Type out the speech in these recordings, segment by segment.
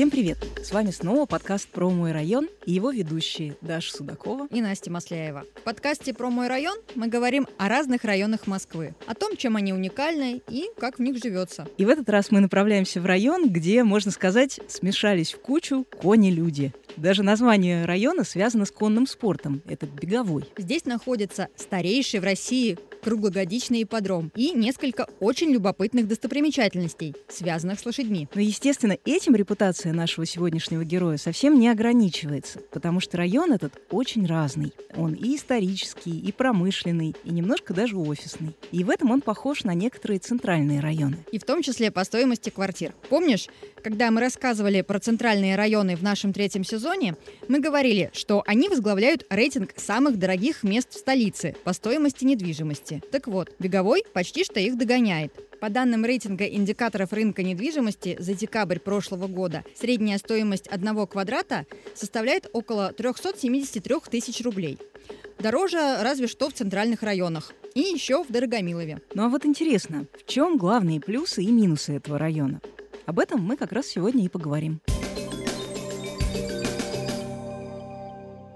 Всем привет! С вами снова подкаст «Про мой район» и его ведущие Даша Судакова и Настя Масляева. В подкасте «Про мой район» мы говорим о разных районах Москвы, о том, чем они уникальны и как в них живется. И в этот раз мы направляемся в район, где, можно сказать, смешались в кучу кони-люди. Даже название района связано с конным спортом. Это беговой. Здесь находится старейший в России круглогодичный ипподром и несколько очень любопытных достопримечательностей, связанных с лошадьми. Но, естественно, этим репутация нашего сегодняшнего героя совсем не ограничивается, потому что район этот очень разный. Он и исторический, и промышленный, и немножко даже офисный. И в этом он похож на некоторые центральные районы. И в том числе по стоимости квартир. Помнишь, когда мы рассказывали про центральные районы в нашем третьем сезоне, мы говорили, что они возглавляют рейтинг самых дорогих мест в столице по стоимости недвижимости недвижимости. Так вот, беговой почти что их догоняет. По данным рейтинга индикаторов рынка недвижимости за декабрь прошлого года, средняя стоимость одного квадрата составляет около 373 тысяч рублей. Дороже разве что в центральных районах и еще в Дорогомилове. Ну а вот интересно, в чем главные плюсы и минусы этого района? Об этом мы как раз сегодня и поговорим.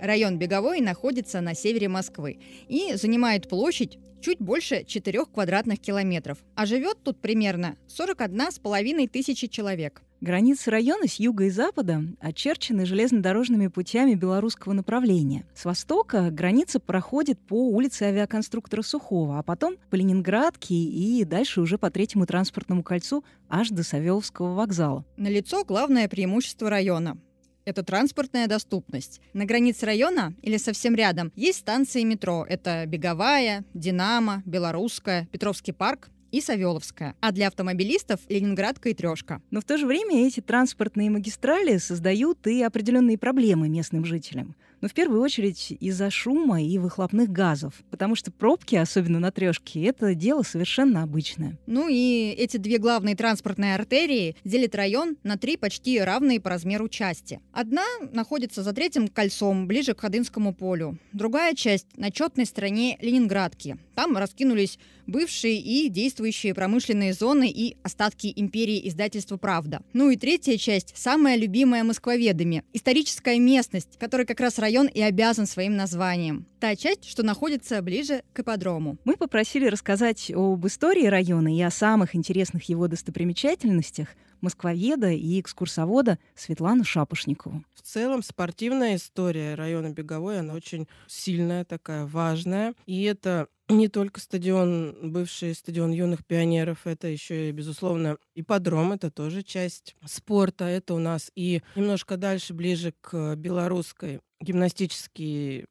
Район Беговой находится на севере Москвы и занимает площадь чуть больше 4 квадратных километров, а живет тут примерно 41 с половиной тысячи человек. Границы района с юга и запада очерчены железнодорожными путями белорусского направления. С востока граница проходит по улице авиаконструктора Сухого, а потом по Ленинградке и дальше уже по Третьему транспортному кольцу аж до Савеловского вокзала. Налицо главное преимущество района это транспортная доступность. На границе района или совсем рядом есть станции метро. Это Беговая, Динамо, Белорусская, Петровский парк и Савеловская, а для автомобилистов — Ленинградка и Трешка. Но в то же время эти транспортные магистрали создают и определенные проблемы местным жителям. Но ну, в первую очередь из-за шума и выхлопных газов, потому что пробки, особенно на трешке, это дело совершенно обычное. Ну и эти две главные транспортные артерии делят район на три почти равные по размеру части. Одна находится за третьим кольцом, ближе к Ходынскому полю. Другая часть на четной стороне Ленинградки, там раскинулись бывшие и действующие промышленные зоны и остатки империи издательства «Правда». Ну и третья часть – самая любимая москвоведами – историческая местность, которой как раз район и обязан своим названием. Та часть, что находится ближе к ипподрому. Мы попросили рассказать об истории района и о самых интересных его достопримечательностях – москвоведа и экскурсовода Светлану Шапошникову. В целом спортивная история района Беговой, она очень сильная такая, важная. И это не только стадион, бывший стадион юных пионеров, это еще и, безусловно, ипподром, это тоже часть спорта, это у нас и немножко дальше, ближе к белорусской, гимнастический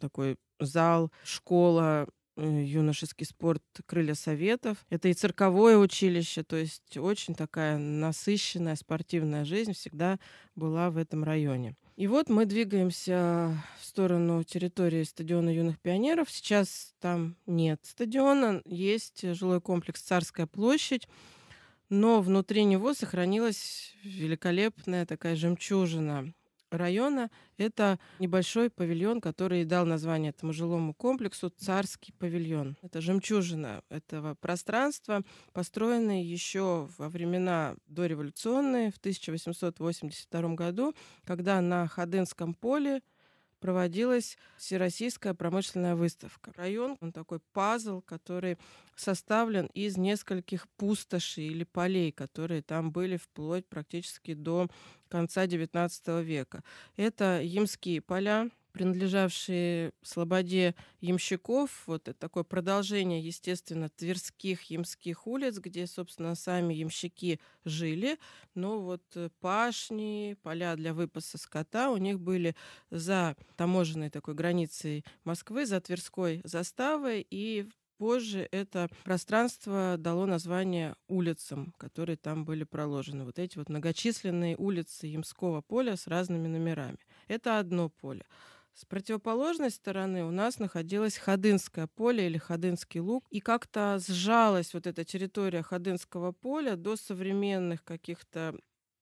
такой зал, школа, э, юношеский спорт «Крылья Советов». Это и цирковое училище, то есть очень такая насыщенная спортивная жизнь всегда была в этом районе. И вот мы двигаемся в сторону территории стадиона юных пионеров. Сейчас там нет стадиона, есть жилой комплекс «Царская площадь», но внутри него сохранилась великолепная такая жемчужина района. Это небольшой павильон, который дал название этому жилому комплексу «Царский павильон». Это жемчужина этого пространства, построенный еще во времена дореволюционные, в 1882 году, когда на Ходынском поле проводилась Всероссийская промышленная выставка. Район, он такой пазл, который составлен из нескольких пустошей или полей, которые там были вплоть практически до конца XIX века. Это Ямские поля, принадлежавшие Слободе ямщиков. Вот это такое продолжение, естественно, тверских ямских улиц, где, собственно, сами ямщики жили. Но вот э, пашни, поля для выпаса скота у них были за таможенной такой границей Москвы, за Тверской заставой. И позже это пространство дало название улицам, которые там были проложены. Вот эти вот многочисленные улицы Ямского поля с разными номерами. Это одно поле. С противоположной стороны у нас находилось Ходынское поле или Ходынский луг, и как-то сжалась вот эта территория Ходынского поля до современных каких-то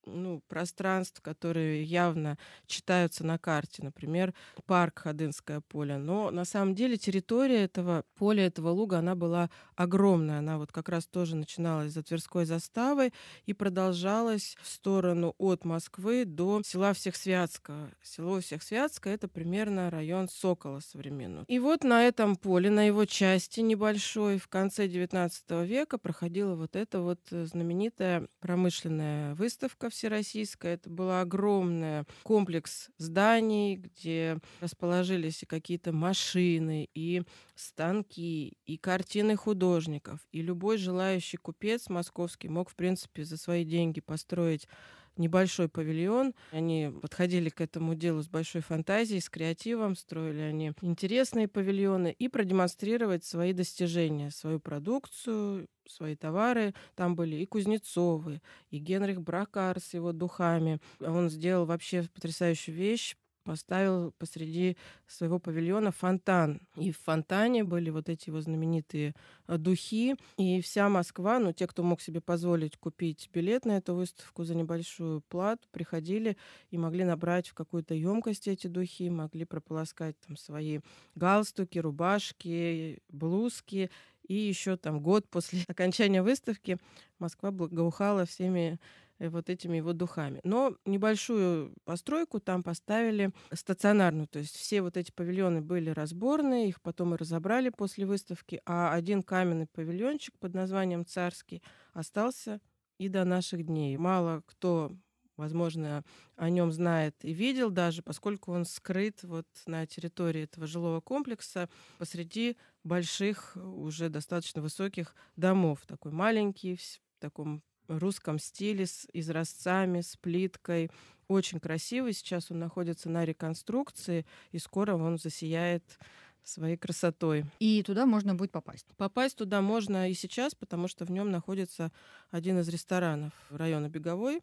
ну, пространств, которые явно читаются на карте, например, парк Ходынское поле. Но на самом деле территория этого поля, этого луга, она была огромная. Она вот как раз тоже начиналась за Тверской заставой и продолжалась в сторону от Москвы до села Всехсвятского. Село Всехсвятска — это примерно район Сокола современного. И вот на этом поле, на его части небольшой, в конце XIX века проходила вот эта вот э, знаменитая промышленная выставка всероссийская. Это был огромный комплекс зданий, где расположились и какие-то машины, и станки, и картины художников. И любой желающий купец московский мог, в принципе, за свои деньги построить небольшой павильон. Они подходили к этому делу с большой фантазией, с креативом, строили они интересные павильоны и продемонстрировать свои достижения, свою продукцию, свои товары. Там были и Кузнецовы, и Генрих Бракар с его духами. Он сделал вообще потрясающую вещь, поставил посреди своего павильона фонтан. И в фонтане были вот эти его знаменитые э, духи. И вся Москва, ну, те, кто мог себе позволить купить билет на эту выставку за небольшую плату, приходили и могли набрать в какую-то емкость эти духи, могли прополоскать там свои галстуки, рубашки, блузки. И еще там год после окончания выставки Москва благоухала всеми Э, вот этими его духами. Но небольшую постройку там поставили стационарную, то есть все вот эти павильоны были разборные, их потом и разобрали после выставки, а один каменный павильончик под названием «Царский» остался и до наших дней. Мало кто возможно, о нем знает и видел даже, поскольку он скрыт вот на территории этого жилого комплекса посреди больших, уже достаточно высоких домов. Такой маленький, в таком русском стиле с изразцами, с плиткой. Очень красивый. Сейчас он находится на реконструкции, и скоро он засияет своей красотой. И туда можно будет попасть. Попасть туда можно и сейчас, потому что в нем находится один из ресторанов района Беговой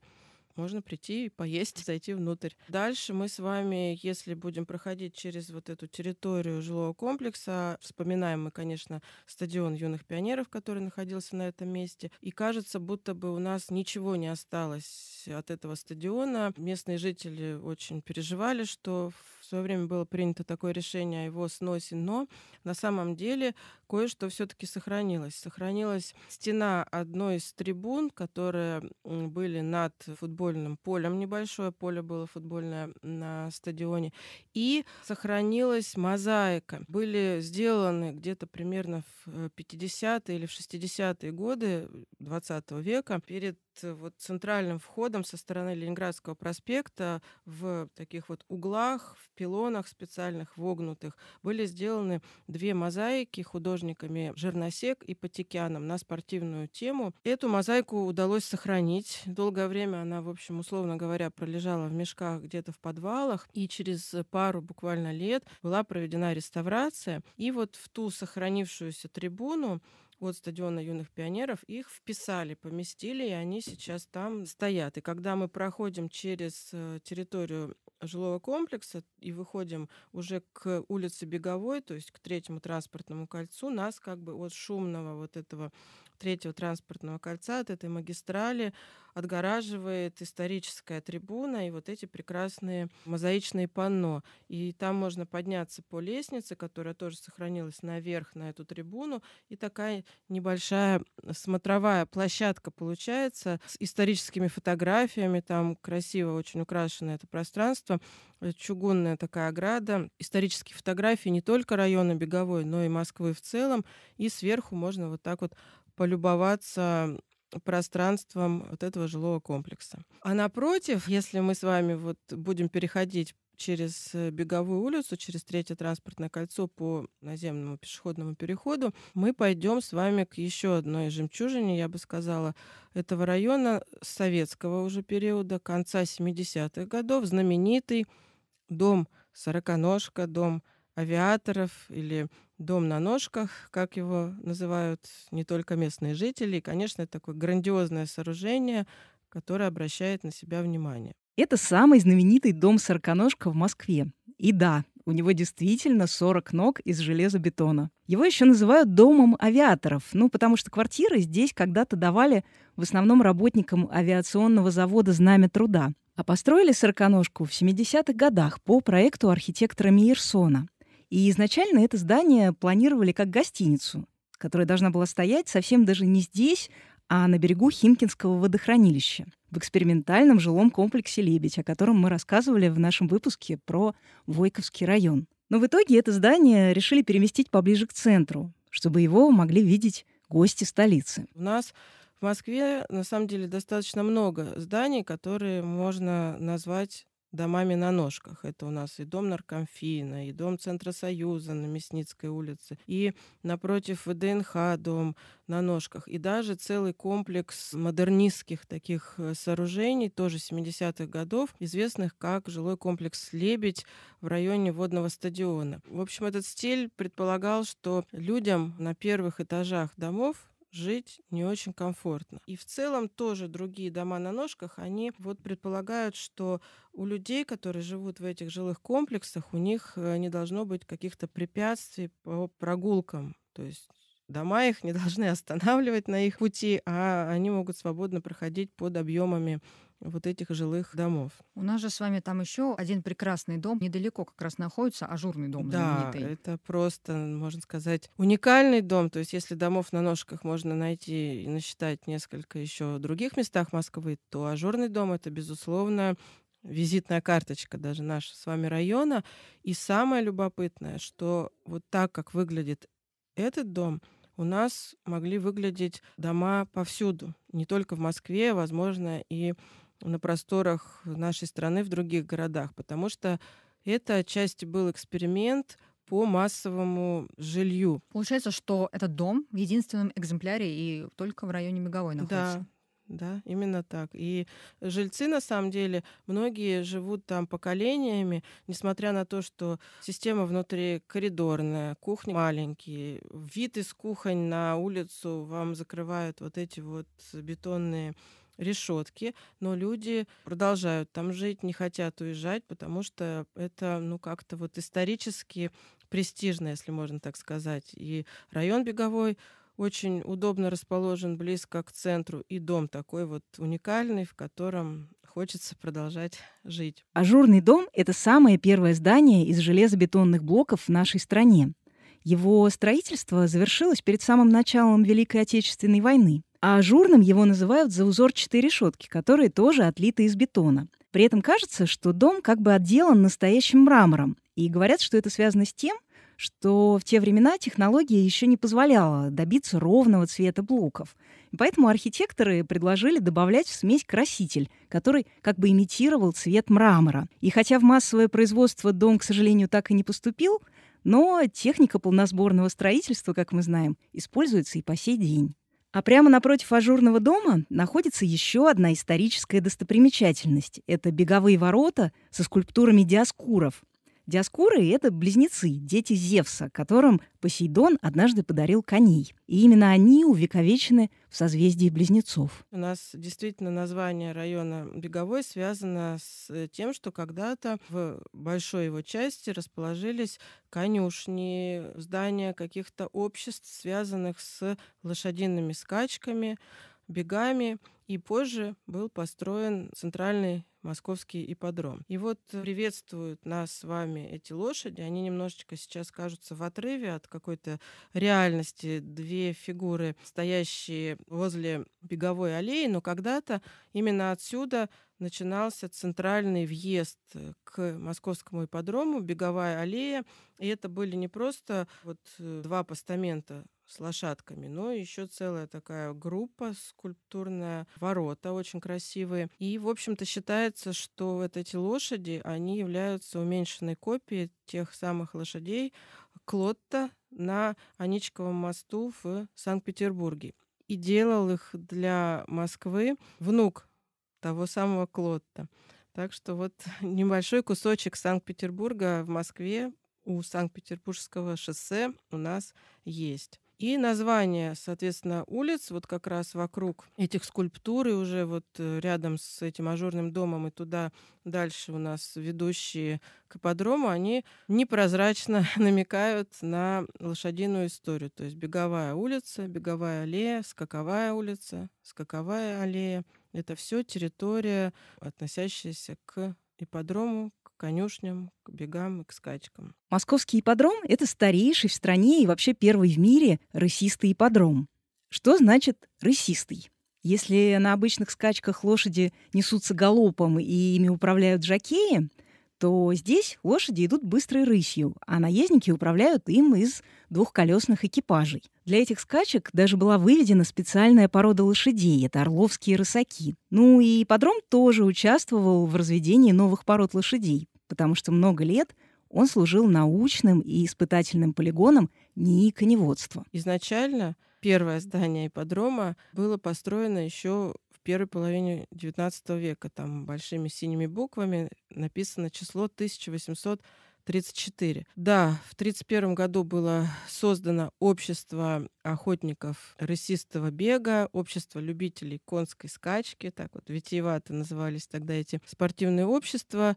можно прийти и поесть, зайти внутрь. Дальше мы с вами, если будем проходить через вот эту территорию жилого комплекса, вспоминаем мы, конечно, стадион юных пионеров, который находился на этом месте, и кажется, будто бы у нас ничего не осталось от этого стадиона. Местные жители очень переживали, что в свое время было принято такое решение о его сносе, но на самом деле кое-что все-таки сохранилось. Сохранилась стена одной из трибун, которые были над футбольным полем, небольшое поле было футбольное на стадионе, и сохранилась мозаика. Были сделаны где-то примерно в 50-е э, или в 60-е годы 20 века перед вот центральным входом со стороны Ленинградского проспекта в таких вот углах, в пилонах специальных, вогнутых, были сделаны две мозаики художниками Жерносек и Потекяном на спортивную тему. Эту мозаику удалось сохранить. Долгое время она, в общем, условно говоря, пролежала в мешках где-то в подвалах, и через пару буквально лет была проведена реставрация. И вот в ту сохранившуюся трибуну от стадиона юных пионеров, их вписали, поместили, и они сейчас там стоят. И когда мы проходим через э, территорию жилого комплекса и выходим уже к улице Беговой, то есть к третьему транспортному кольцу, нас как бы от шумного вот этого третьего транспортного кольца, от этой магистрали отгораживает историческая трибуна и вот эти прекрасные мозаичные панно. И там можно подняться по лестнице, которая тоже сохранилась наверх на эту трибуну, и такая небольшая э, смотровая площадка получается с историческими фотографиями, там красиво очень украшено это пространство, э, чугунная такая ограда, исторические фотографии не только района Беговой, но и Москвы в целом, и сверху можно вот так вот полюбоваться пространством вот этого жилого комплекса. А напротив, если мы с вами вот будем переходить через э, Беговую улицу, через Третье транспортное кольцо по наземному пешеходному переходу, мы пойдем с вами к еще одной жемчужине, я бы сказала, этого района э, советского уже периода, конца 70-х годов, знаменитый дом Сороконожка, дом авиаторов или дом на ножках, как его называют не только местные жители. И, конечно, это такое грандиозное сооружение, которое обращает на себя внимание. Это самый знаменитый дом сороконожка в Москве. И да, у него действительно 40 ног из железобетона. Его еще называют домом авиаторов, ну потому что квартиры здесь когда-то давали в основном работникам авиационного завода «Знамя труда». А построили сороконожку в 70-х годах по проекту архитектора Мейерсона. И изначально это здание планировали как гостиницу, которая должна была стоять совсем даже не здесь, а на берегу Химкинского водохранилища в экспериментальном жилом комплексе «Лебедь», о котором мы рассказывали в нашем выпуске про Войковский район. Но в итоге это здание решили переместить поближе к центру, чтобы его могли видеть гости столицы. У нас в Москве на самом деле достаточно много зданий, которые можно назвать домами на ножках. Это у нас и дом Наркомфина, и дом Центра Союза на Мясницкой улице, и напротив ВДНХ дом на ножках. И даже целый комплекс модернистских таких э, сооружений, тоже 70-х годов, известных как жилой комплекс «Лебедь» в районе водного стадиона. В общем, этот стиль предполагал, что людям на первых этажах домов жить не очень комфортно. И в целом тоже другие дома на ножках, они вот предполагают, что у людей, которые живут в этих жилых комплексах, у них э, не должно быть каких-то препятствий по прогулкам. То есть дома их не должны останавливать на их пути, а они могут свободно проходить под объемами вот этих жилых домов. У нас же с вами там еще один прекрасный дом, недалеко как раз находится ажурный дом да, знаменитый. это просто, можно сказать, уникальный дом. То есть если домов на ножках можно найти и насчитать несколько еще в других местах Москвы, то ажурный дом — это, безусловно, визитная карточка даже нашего с вами района. И самое любопытное, что вот так, как выглядит этот дом — у нас могли выглядеть дома повсюду, не только в Москве, возможно, и на просторах нашей страны в других городах, потому что это отчасти был эксперимент по массовому жилью. Получается, что этот дом в единственном экземпляре и только в районе Меговой находится. Да, да, именно так. И жильцы, на самом деле, многие живут там поколениями, несмотря на то, что система внутри коридорная, кухня маленькие, вид из кухонь на улицу вам закрывают вот эти вот бетонные решетки, но люди продолжают там жить, не хотят уезжать, потому что это, ну, как-то вот исторически престижно, если можно так сказать. И район беговой очень удобно расположен близко к центру и дом такой вот уникальный, в котором хочется продолжать жить. Ажурный дом — это самое первое здание из железобетонных блоков в нашей стране. Его строительство завершилось перед самым началом Великой Отечественной войны. А ажурным его называют за узорчатые решетки, которые тоже отлиты из бетона. При этом кажется, что дом как бы отделан настоящим мрамором. И говорят, что это связано с тем, что в те времена технология еще не позволяла добиться ровного цвета блоков. поэтому архитекторы предложили добавлять в смесь краситель, который как бы имитировал цвет мрамора. И хотя в массовое производство дом, к сожалению, так и не поступил, но техника полносборного строительства, как мы знаем, используется и по сей день. А прямо напротив ажурного дома находится еще одна историческая достопримечательность. Это беговые ворота со скульптурами диаскуров. Диаскуры — это близнецы, дети Зевса, которым Посейдон однажды подарил коней. И именно они увековечены в созвездии близнецов. У нас действительно название района Беговой связано с э, тем, что когда-то в большой его части расположились конюшни, здания каких-то обществ, связанных с лошадиными скачками, бегами и позже был построен центральный московский ипподром. И вот э, приветствуют нас с вами эти лошади. Они немножечко сейчас кажутся в отрыве от какой-то реальности. Две фигуры, стоящие возле беговой аллеи, но когда-то именно отсюда начинался центральный въезд э, к московскому ипподрому, беговая аллея. И это были не просто вот э, два постамента с лошадками, но еще целая такая группа скульптурная, ворота очень красивые. И, в общем-то, считается, что вот эти лошади, они являются уменьшенной копией тех самых лошадей Клотта на Аничковом мосту в Санкт-Петербурге. И делал их для Москвы внук того самого Клотта. Так что вот небольшой кусочек Санкт-Петербурга в Москве у Санкт-Петербургского шоссе у нас есть. И название, соответственно, улиц вот как раз вокруг этих скульптур и уже вот э, рядом с этим ажурным домом и туда дальше у нас ведущие к ипподрому, они непрозрачно намекают на лошадиную историю. То есть беговая улица, беговая аллея, скаковая улица, скаковая аллея. Это все территория, относящаяся к ипподрому, конюшням, к бегам и к скачкам. Московский ипподром — это старейший в стране и вообще первый в мире рысистый ипподром. Что значит «рысистый»? Если на обычных скачках лошади несутся галопом и ими управляют жакеи, то здесь лошади идут быстрой рысью, а наездники управляют им из двухколесных экипажей. Для этих скачек даже была выведена специальная порода лошадей — это орловские рысаки. Ну и подром тоже участвовал в разведении новых пород лошадей потому что много лет он служил научным и испытательным полигоном НИИ коневодства. Изначально первое здание ипподрома было построено еще в первой половине XIX века. Там большими синими буквами написано число 1834. Да, в 1931 году было создано общество охотников рысистого бега, общество любителей конской скачки, так вот витиевато назывались тогда эти спортивные общества.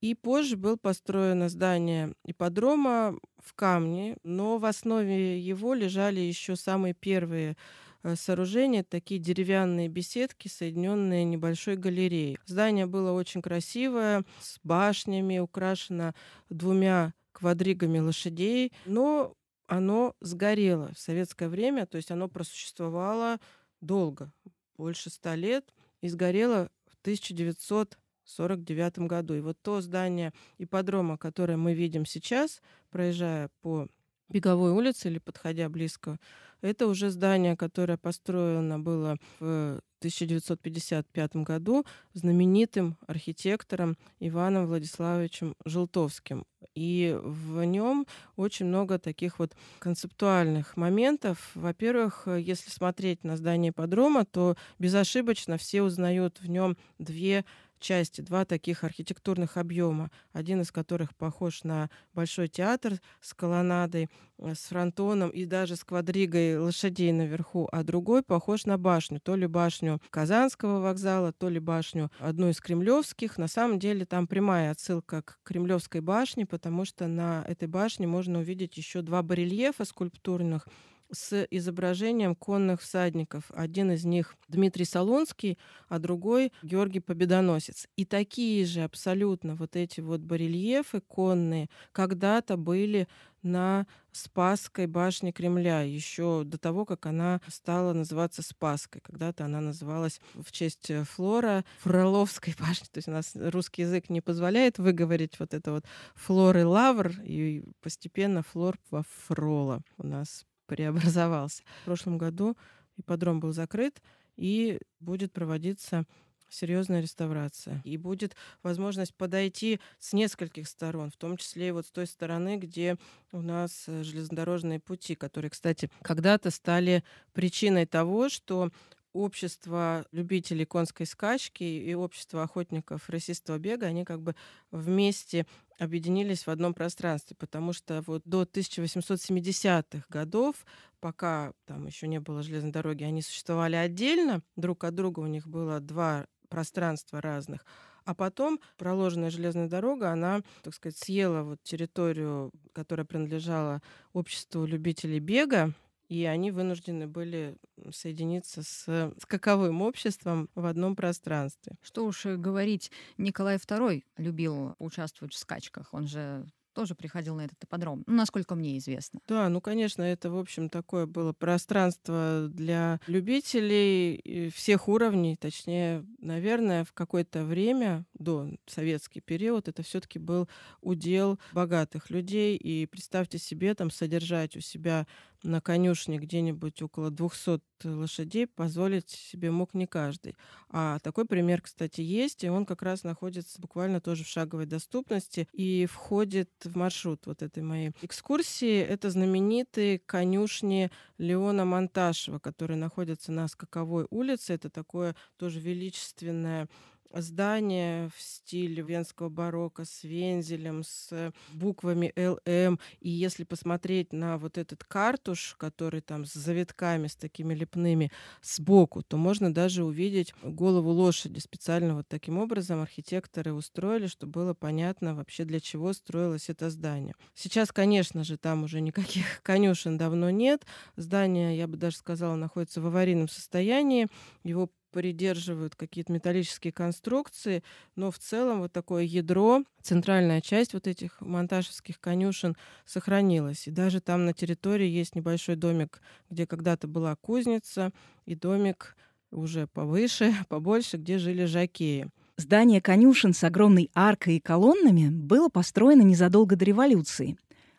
И позже было построено здание ипподрома в камне, но в основе его лежали еще самые первые э, сооружения, такие деревянные беседки, соединенные небольшой галереей. Здание было очень красивое, с башнями, украшено двумя квадригами лошадей, но оно сгорело в советское время, то есть оно просуществовало долго, больше ста лет, и сгорело в 1900 1949 году. И вот то здание ипподрома, которое мы видим сейчас, проезжая по Беговой улице или подходя близко, это уже здание, которое построено было в 1955 году знаменитым архитектором Иваном Владиславовичем Желтовским. И в нем очень много таких вот концептуальных моментов. Во-первых, э, если смотреть на здание подрома, то безошибочно все узнают в нем две части, два таких архитектурных объема, один из которых похож на Большой театр с колоннадой, э, с фронтоном и даже с квадригой лошадей наверху, а другой похож на башню, то ли башню Казанского вокзала, то ли башню одну из кремлевских. На самом деле там прямая отсылка к Кремлевской башне, потому что на этой башне можно увидеть еще два барельефа скульптурных, с изображением конных всадников. Один из них Дмитрий Солонский, а другой Георгий Победоносец. И такие же абсолютно вот эти вот барельефы конные когда-то были на Спасской башне Кремля, еще до того, как она стала называться спаской. Когда-то она называлась в честь э, Флора Фроловской башни. То есть у нас русский язык не позволяет выговорить вот это вот Флор и Лавр, и постепенно Флор во Фрола у нас преобразовался. В прошлом году ипподром был закрыт, и будет проводиться серьезная реставрация. И будет возможность подойти с нескольких сторон, в том числе и вот с той стороны, где у нас э, железнодорожные пути, которые, кстати, когда-то стали причиной того, что общество любителей конской скачки и общество охотников российского бега, они как бы вместе объединились в одном пространстве, потому что вот до 1870-х годов, пока там еще не было железной дороги, они существовали отдельно, друг от друга у них было два пространства разных. А потом проложенная железная дорога, она, так сказать, съела вот территорию, которая принадлежала обществу любителей бега, и они вынуждены были соединиться с скаковым обществом в одном пространстве. Что уж говорить, Николай II любил участвовать в скачках. Он же тоже приходил на этот ипподром, ну, насколько мне известно. Да, ну, конечно, это, в общем, такое было пространство для любителей э, всех уровней, точнее, наверное, в какое-то время до советский период это все-таки был удел богатых людей, и представьте себе, там, содержать у себя на конюшне где-нибудь около 200 лошадей позволить себе мог не каждый. А такой пример, кстати, есть, и он как раз находится буквально тоже в шаговой доступности и входит в маршрут вот этой моей экскурсии. Это знаменитые конюшни Леона Монташева, которые находятся на Скаковой улице. Это такое тоже величественное здание в стиле венского барокко с вензелем, с буквами ЛМ. И если посмотреть на вот этот картуш, который там с завитками, с такими лепными сбоку, то можно даже увидеть голову лошади. Специально вот таким образом архитекторы устроили, чтобы было понятно вообще для чего строилось это здание. Сейчас, конечно же, там уже никаких конюшен давно нет. Здание, я бы даже сказала, находится в аварийном состоянии. Его придерживают какие-то металлические конструкции, но в целом вот такое ядро, центральная часть вот этих монтажевских конюшен сохранилась. И даже там на территории есть небольшой домик, где когда-то была кузница, и домик уже повыше, побольше, где жили жакеи. Здание конюшен с огромной аркой и колоннами было построено незадолго до революции.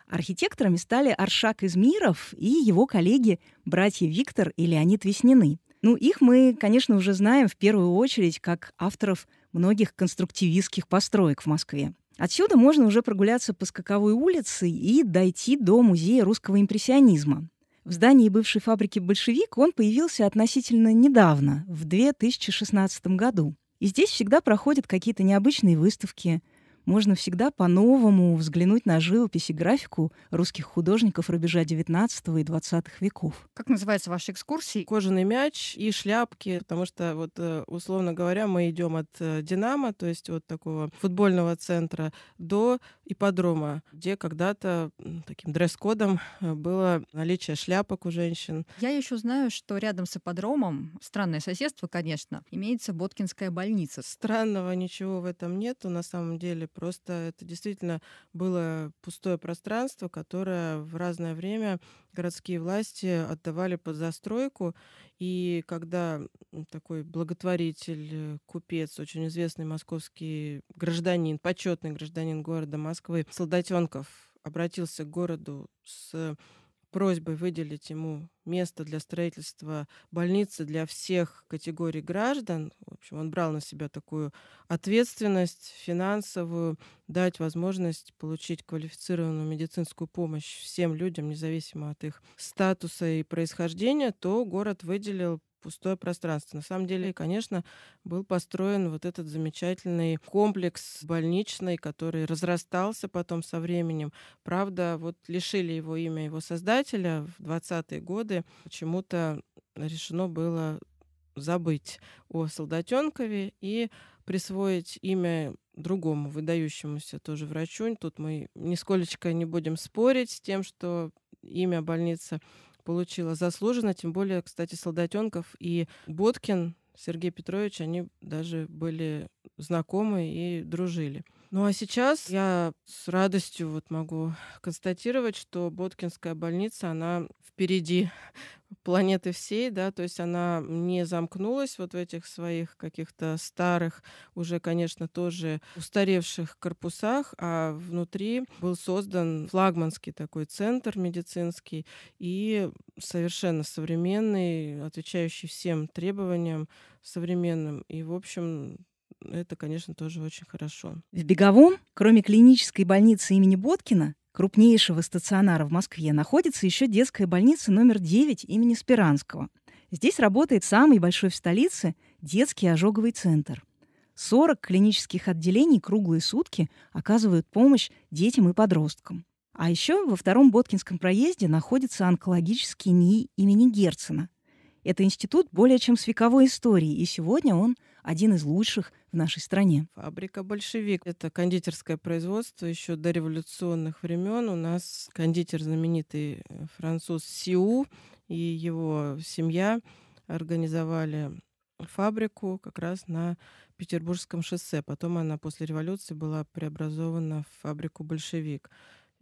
Архитекторами стали Аршак Измиров и его коллеги братья Виктор и Леонид Веснины – ну, их мы, конечно, уже знаем в первую очередь как авторов многих конструктивистских построек в Москве. Отсюда можно уже прогуляться по Скаковой улице и дойти до Музея русского импрессионизма. В здании бывшей фабрики «Большевик» он появился относительно недавно, в 2016 году. И здесь всегда проходят какие-то необычные выставки, можно всегда по-новому взглянуть на живопись и графику русских художников рубежа XIX и XX веков. Как называется ваша экскурсия? Кожаный мяч и шляпки, потому что, вот, э, условно говоря, мы идем от э, «Динамо», то есть вот такого футбольного центра, до ипподрома, где когда-то таким дресс-кодом э, было наличие шляпок у женщин. Я еще знаю, что рядом с ипподромом, странное соседство, конечно, имеется Боткинская больница. Странного ничего в этом нету, на самом деле. Просто это действительно было пустое пространство, которое в разное время городские власти отдавали под застройку. И когда такой благотворитель, э, купец, очень известный московский гражданин, почетный гражданин города Москвы, Солдатенков, обратился к городу с просьбой выделить ему место для строительства больницы для всех категорий граждан. В общем, он брал на себя такую ответственность финансовую, дать возможность получить квалифицированную медицинскую помощь всем людям, независимо от их статуса и происхождения, то город выделил пустое пространство. На самом деле, конечно, был построен вот этот замечательный комплекс больничный, который разрастался потом со временем. Правда, вот лишили его имя его создателя в 20-е годы. Почему-то решено было забыть о Солдатенкове и присвоить имя другому выдающемуся тоже врачу. Тут мы нисколечко не будем спорить с тем, что имя больницы получила заслуженно, тем более, кстати, Солдатенков и Боткин Сергей Петрович, они даже были знакомы и дружили. Ну а сейчас я с радостью вот могу констатировать, что Боткинская больница, она впереди планеты всей, да, то есть она не замкнулась вот в этих своих каких-то старых, уже, конечно, тоже устаревших корпусах, а внутри был создан флагманский такой центр медицинский и совершенно современный, отвечающий всем требованиям современным. И, в общем, это, конечно, тоже очень хорошо. В Беговом, кроме клинической больницы имени Боткина, крупнейшего стационара в Москве находится еще детская больница номер 9 имени Спиранского. Здесь работает самый большой в столице детский ожоговый центр. 40 клинических отделений круглые сутки оказывают помощь детям и подросткам. А еще во втором Боткинском проезде находится онкологический НИИ имени Герцена. Это институт более чем с вековой историей, и сегодня он один из лучших в нашей стране. Фабрика «Большевик» — это кондитерское производство еще до революционных времен. У нас кондитер знаменитый э, француз Сиу и его семья организовали фабрику как раз на Петербургском шоссе. Потом она после революции была преобразована в фабрику «Большевик».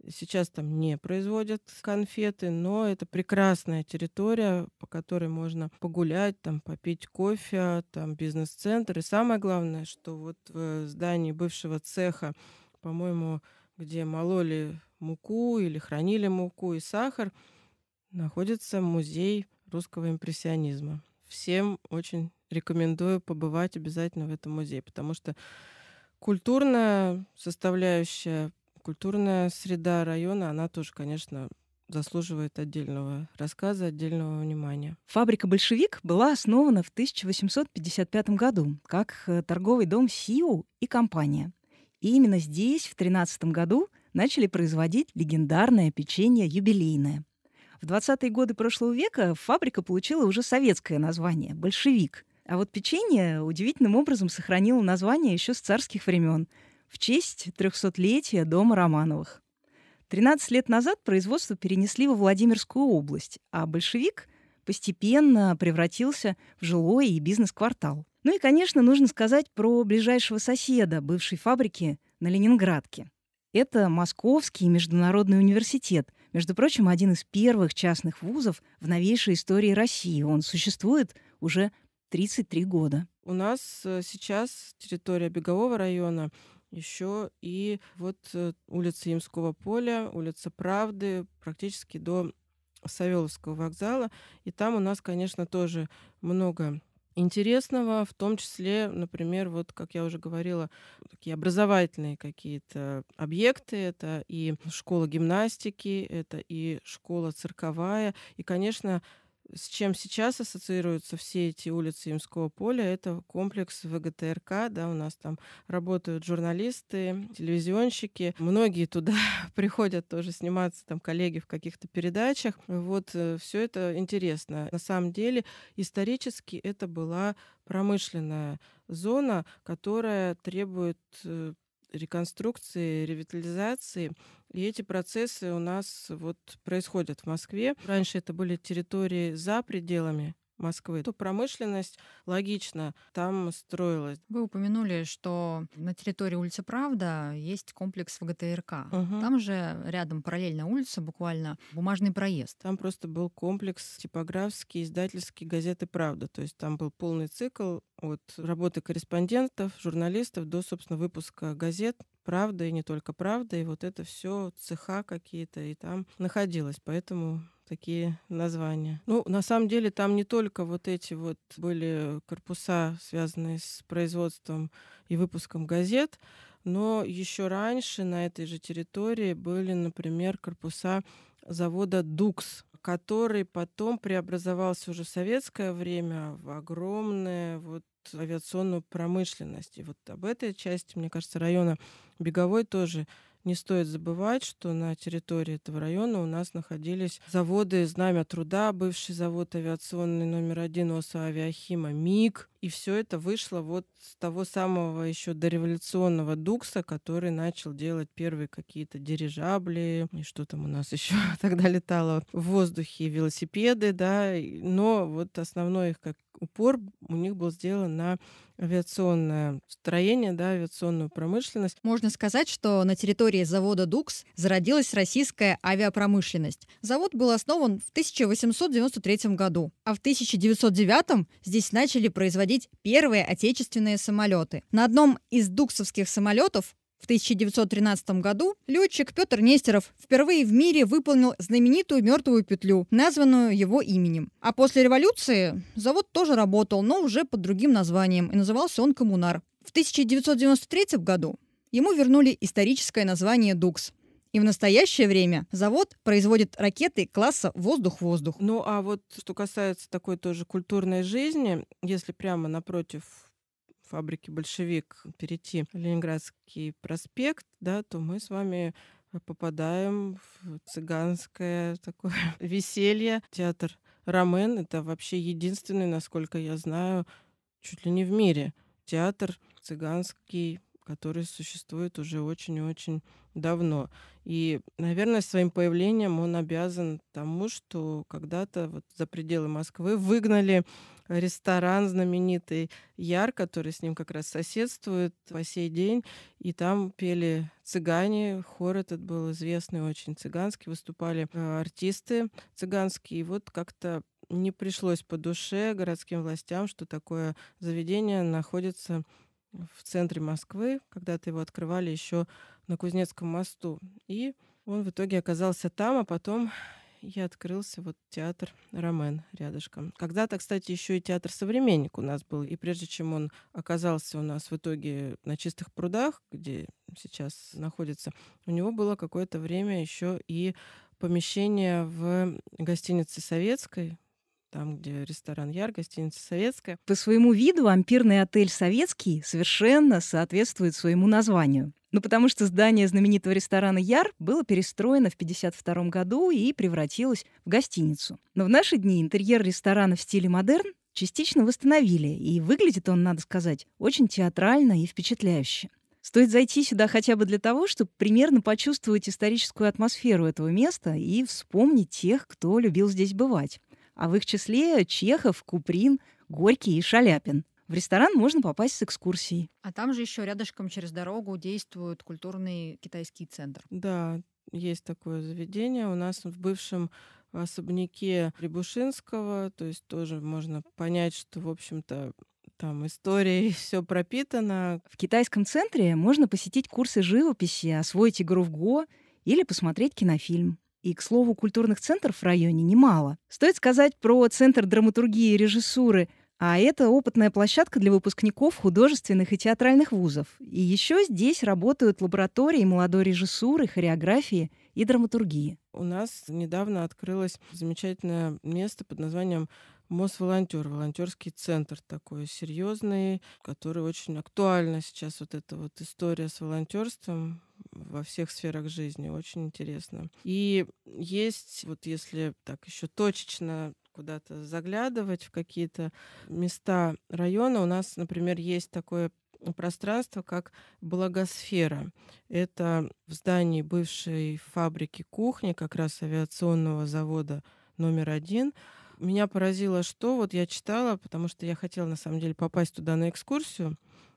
Сейчас там не производят конфеты, но это прекрасная территория, по которой можно погулять, там попить кофе, там бизнес-центр. И самое главное, что вот в здании бывшего цеха, по-моему, где мололи муку или хранили муку и сахар, находится музей русского импрессионизма. Всем очень рекомендую побывать обязательно в этом музее, потому что культурная составляющая культурная среда района, она тоже, конечно, заслуживает отдельного рассказа, отдельного внимания. Фабрика «Большевик» была основана в 1855 году как э, торговый дом «Сиу» и компания. И именно здесь, в 13 году, начали производить легендарное печенье юбилейное. В 20-е годы прошлого века фабрика получила уже советское название «Большевик». А вот печенье удивительным образом сохранило название еще с царских времен – в честь 300-летия дома Романовых. 13 лет назад производство перенесли во Владимирскую область, а большевик постепенно превратился в жилой и бизнес-квартал. Ну и, конечно, нужно сказать про ближайшего соседа бывшей фабрики на Ленинградке. Это Московский международный университет. Между прочим, один из первых частных вузов в новейшей истории России. Он существует уже 33 года. У нас э, сейчас территория Бегового района еще и вот э, улица Ямского поля, улица Правды, практически до Савеловского вокзала. И там у нас, конечно, тоже много интересного, в том числе, например, вот, как я уже говорила, такие образовательные какие-то объекты. Это и школа гимнастики, это и школа цирковая. И, конечно, с чем сейчас ассоциируются все эти улицы Имского поля, это комплекс ВГТРК, да, у нас там работают журналисты, телевизионщики, многие туда приходят тоже сниматься, там коллеги в каких-то передачах, вот э, все это интересно. На самом деле исторически это была промышленная зона, которая требует э, реконструкции, ревитализации. И эти процессы у нас вот происходят в Москве. Раньше это были территории за пределами Москвы, то промышленность, логично, там строилась. Вы упомянули, что на территории улицы Правда есть комплекс ВГТРК. Угу. Там же рядом параллельно улица, буквально бумажный проезд. Там просто был комплекс типографский, издательский газеты «Правда». То есть там был полный цикл от работы корреспондентов, журналистов до, собственно, выпуска газет правда и не только правда, и вот это все цеха какие-то, и там находилось. Поэтому такие названия. Ну, на самом деле там не только вот эти вот были корпуса, связанные с производством и выпуском газет, но еще раньше на этой же территории были, например, корпуса завода «Дукс», который потом преобразовался уже в советское время в огромное вот авиационную промышленность. И вот об этой части, мне кажется, района Беговой тоже не стоит забывать, что на территории этого района у нас находились заводы «Знамя труда», бывший завод авиационный номер один ОСА «Авиахима», «МИГ», и все это вышло вот с того самого еще дореволюционного Дукса, который начал делать первые какие-то дирижабли, и что там у нас еще тогда летало в воздухе, велосипеды, да. Но вот основной их как упор у них был сделан на авиационное строение, да, авиационную промышленность. Можно сказать, что на территории завода «Дукс» зародилась российская авиапромышленность. Завод был основан в 1893 году, а в 1909 здесь начали производить посадить первые отечественные самолеты. На одном из дуксовских самолетов в 1913 году летчик Петр Нестеров впервые в мире выполнил знаменитую мертвую петлю, названную его именем. А после революции завод тоже работал, но уже под другим названием, и назывался он «Коммунар». В 1993 году ему вернули историческое название «Дукс». И в настоящее время завод производит ракеты класса воздух-воздух. Ну а вот что касается такой тоже культурной жизни, если прямо напротив фабрики «Большевик» перейти Ленинградский проспект, да, то мы с вами попадаем в цыганское такое веселье. Театр Ромен — это вообще единственный, насколько я знаю, чуть ли не в мире театр цыганский, который существует уже очень-очень давно. И, наверное, своим появлением он обязан тому, что когда-то вот за пределы Москвы выгнали ресторан знаменитый Яр, который с ним как раз соседствует по сей день. И там пели цыгане, хор этот был известный очень цыганский, выступали э, артисты цыганские. И вот как-то не пришлось по душе городским властям, что такое заведение находится в центре Москвы. Когда-то его открывали еще на Кузнецком мосту. И он в итоге оказался там, а потом я открылся вот театр Ромен рядышком. Когда-то, кстати, еще и театр «Современник» у нас был. И прежде чем он оказался у нас в итоге на Чистых прудах, где сейчас находится, у него было какое-то время еще и помещение в гостинице «Советской», там, где ресторан «Яр», гостиница «Советская». По своему виду ампирный отель «Советский» совершенно соответствует своему названию. Ну, потому что здание знаменитого ресторана «Яр» было перестроено в 1952 году и превратилось в гостиницу. Но в наши дни интерьер ресторана в стиле модерн частично восстановили, и выглядит он, надо сказать, очень театрально и впечатляюще. Стоит зайти сюда хотя бы для того, чтобы примерно почувствовать историческую атмосферу этого места и вспомнить тех, кто любил здесь бывать а в их числе Чехов, Куприн, Горький и Шаляпин. В ресторан можно попасть с экскурсией. А там же еще рядышком через дорогу действует культурный китайский центр. Да, есть такое заведение. У нас в бывшем особняке Рябушинского, то есть тоже можно понять, что, в общем-то, там история и все пропитано. В китайском центре можно посетить курсы живописи, освоить игру в го или посмотреть кинофильм. И, к слову, культурных центров в районе немало. Стоит сказать про Центр драматургии и режиссуры, а это опытная площадка для выпускников художественных и театральных вузов. И еще здесь работают лаборатории молодой режиссуры, хореографии и драматургии. У нас недавно открылось замечательное место под названием Мосволонтер, волонтерский центр такой серьезный, который очень актуальна сейчас вот эта вот история с волонтерством во всех сферах жизни. Очень интересно. И есть, вот если так еще точечно куда-то заглядывать в какие-то места района, у нас, например, есть такое пространство как благосфера. Это в здании бывшей фабрики кухни как раз авиационного завода номер один – меня поразило, что вот я читала, потому что я хотела на самом деле попасть туда на экскурсию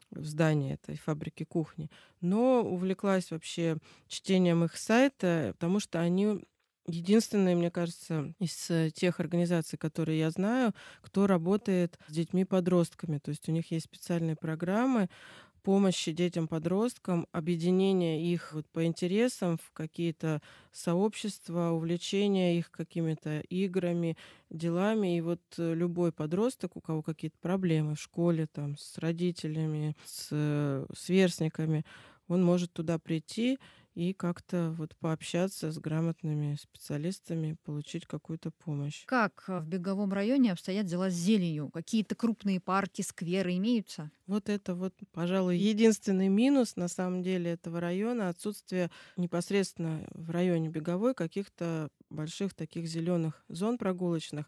в здание этой фабрики кухни, но увлеклась вообще чтением их сайта, потому что они единственные, мне кажется, из э, тех организаций, которые я знаю, кто работает с детьми-подростками. То есть у них есть специальные программы, помощи детям-подросткам, объединение их вот по интересам в какие-то сообщества, увлечения их какими-то играми, делами. И вот э, любой подросток, у кого какие-то проблемы в школе, там, с родителями, с э, сверстниками, он может туда прийти и как-то вот пообщаться с грамотными специалистами, получить какую-то помощь. Как э, в беговом районе обстоят дела с зеленью? Какие-то крупные парки, скверы имеются? Вот это вот, пожалуй, единственный минус на самом деле этого района отсутствие непосредственно в районе беговой каких-то больших таких зеленых зон прогулочных.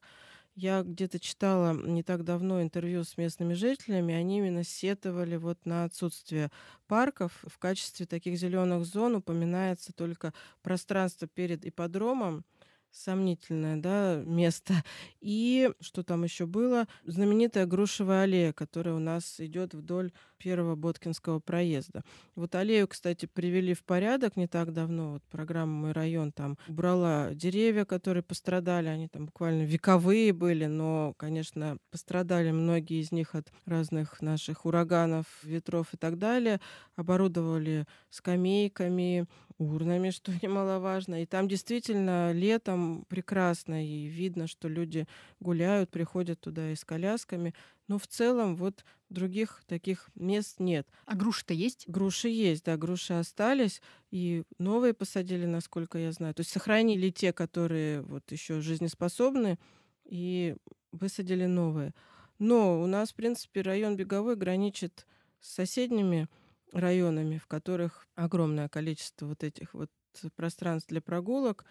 Я где-то читала не так давно интервью с местными жителями, они именно сетовали вот на отсутствие парков. В качестве таких зеленых зон упоминается только пространство перед ипподромом, сомнительное да, место. И что там еще было? Знаменитая грушевая аллея, которая у нас идет вдоль первого Боткинского проезда. Вот аллею, кстати, привели в порядок не так давно. Вот программа «Мой район» там убрала деревья, которые пострадали. Они там буквально вековые были, но, конечно, пострадали многие из них от разных наших ураганов, ветров и так далее. Оборудовали скамейками, урнами, что немаловажно. И там действительно летом прекрасно, и видно, что люди гуляют, приходят туда и с колясками. Но в целом вот других таких мест нет. А груши-то есть? Груши есть, да, груши остались. И новые посадили, насколько я знаю. То есть сохранили те, которые вот еще жизнеспособны, и высадили новые. Но у нас, в принципе, район Беговой граничит с соседними районами, в которых огромное количество вот этих вот пространств для прогулок.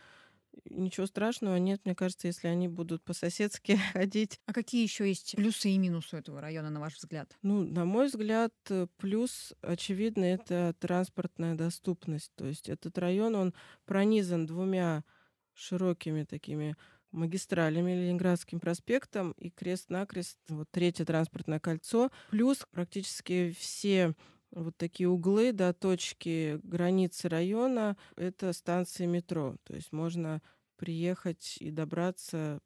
Ничего страшного нет, мне кажется, если они будут по-соседски ходить. А какие еще есть плюсы и минусы этого района, на ваш взгляд? Ну, на мой взгляд, э, плюс, очевидно, это транспортная доступность. То есть этот район, он пронизан двумя широкими такими магистралями, Ленинградским проспектом и крест-накрест, вот третье транспортное кольцо. Плюс практически все вот такие углы, да, точки границы района, это станции метро. То есть можно приехать и добраться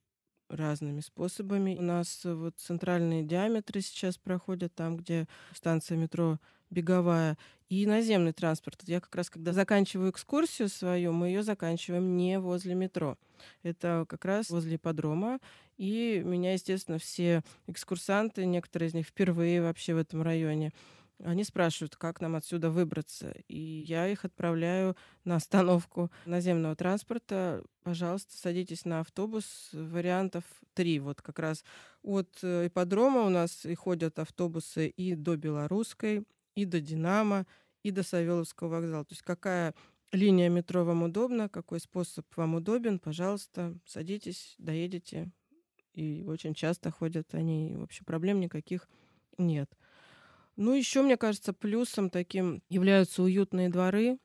разными способами. У нас вот центральные диаметры сейчас проходят там, где станция метро беговая, и наземный транспорт. Я как раз, когда заканчиваю экскурсию свою, мы ее заканчиваем не возле метро. Это как раз возле подрома. И меня, естественно, все экскурсанты, некоторые из них впервые вообще в этом районе, они спрашивают, как нам отсюда выбраться. И я их отправляю на остановку наземного транспорта. Пожалуйста, садитесь на автобус. Вариантов три. Вот как раз от э, ипподрома у нас и ходят автобусы и до Белорусской, и до Динамо, и до Савеловского вокзала. То есть какая линия метро вам удобна, какой способ вам удобен, пожалуйста, садитесь, доедете. И очень часто ходят они, и вообще проблем никаких нет. Ну, еще, мне кажется, плюсом таким являются уютные дворы.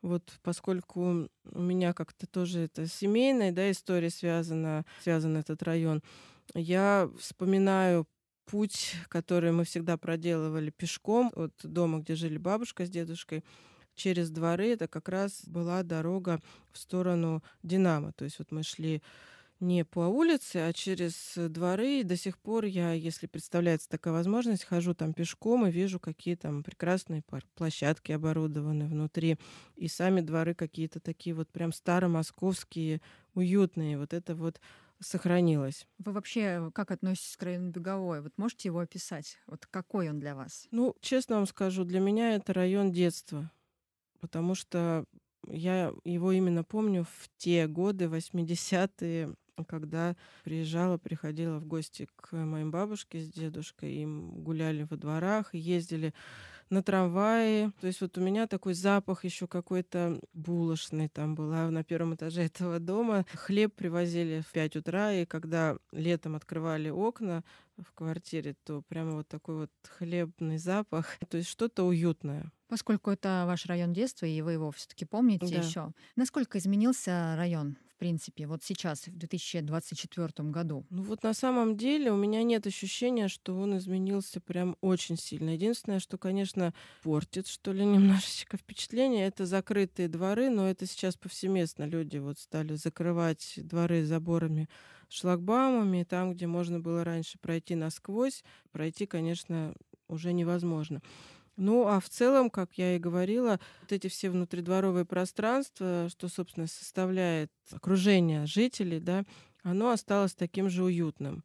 Вот поскольку у меня как-то тоже это семейная да, история связана, связан этот район, я вспоминаю путь, который мы всегда проделывали пешком от дома, где жили бабушка с дедушкой, через дворы. Это как раз была дорога в сторону Динамо. То есть вот мы шли не по улице, а через э, дворы. И до сих пор я, если представляется такая возможность, хожу там пешком и вижу, какие там прекрасные площадки оборудованы внутри. И сами дворы какие-то такие вот прям старомосковские, уютные. Вот это вот сохранилось. Вы вообще как относитесь к району Беговой? Вот можете его описать? Вот какой он для вас? Ну, честно вам скажу, для меня это район детства, потому что я его именно помню в те годы, 80-е, когда приезжала, приходила в гости к моим бабушке с дедушкой, им гуляли во дворах, ездили на трамвае. То есть вот у меня такой запах еще какой-то булочный там была на первом этаже этого дома. Хлеб привозили в 5 утра, и когда летом открывали окна в квартире, то прямо вот такой вот хлебный запах. То есть что-то уютное. Поскольку это ваш район детства, и вы его все-таки помните да. еще. Насколько изменился район принципе, вот сейчас, в 2024 году? Ну вот на самом деле у меня нет ощущения, что он изменился прям очень сильно. Единственное, что, конечно, портит, что ли, немножечко впечатление, это закрытые дворы, но это сейчас повсеместно люди вот стали закрывать дворы заборами, шлагбаумами, там, где можно было раньше пройти насквозь, пройти, конечно, уже невозможно. Ну, а в целом, как я и говорила, вот эти все внутридворовые пространства, что, собственно, составляет окружение жителей, да, оно осталось таким же уютным.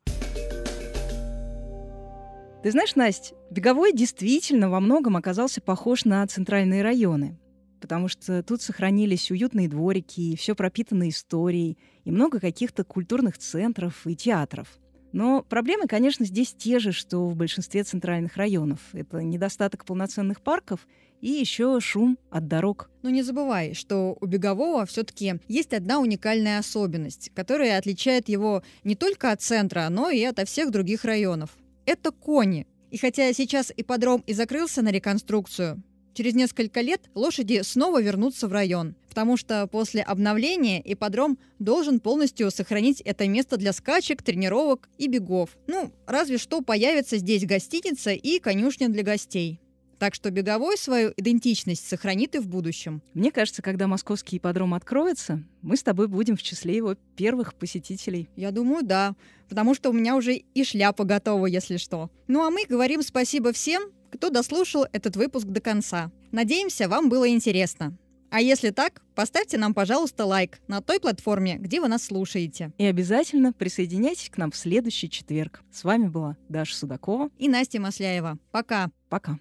Ты знаешь, Настя, Беговой действительно во многом оказался похож на центральные районы, потому что тут сохранились уютные дворики, и все пропитано историей, и много каких-то культурных центров и театров. Но проблемы, конечно, здесь те же, что в большинстве центральных районов. Это недостаток полноценных парков и еще шум от дорог. Но не забывай, что у бегового все-таки есть одна уникальная особенность, которая отличает его не только от центра, но и от всех других районов. Это кони. И хотя сейчас ипподром и закрылся на реконструкцию, Через несколько лет лошади снова вернутся в район, потому что после обновления ипподром должен полностью сохранить это место для скачек, тренировок и бегов. Ну, разве что появится здесь гостиница и конюшня для гостей. Так что беговой свою идентичность сохранит и в будущем. Мне кажется, когда московский ипподром откроется, мы с тобой будем в числе его первых посетителей. Я думаю, да, потому что у меня уже и шляпа готова, если что. Ну а мы говорим спасибо всем, кто дослушал этот выпуск до конца. Надеемся, вам было интересно. А если так, поставьте нам, пожалуйста, лайк на той платформе, где вы нас слушаете. И обязательно присоединяйтесь к нам в следующий четверг. С вами была Даша Судакова и Настя Масляева. Пока. Пока.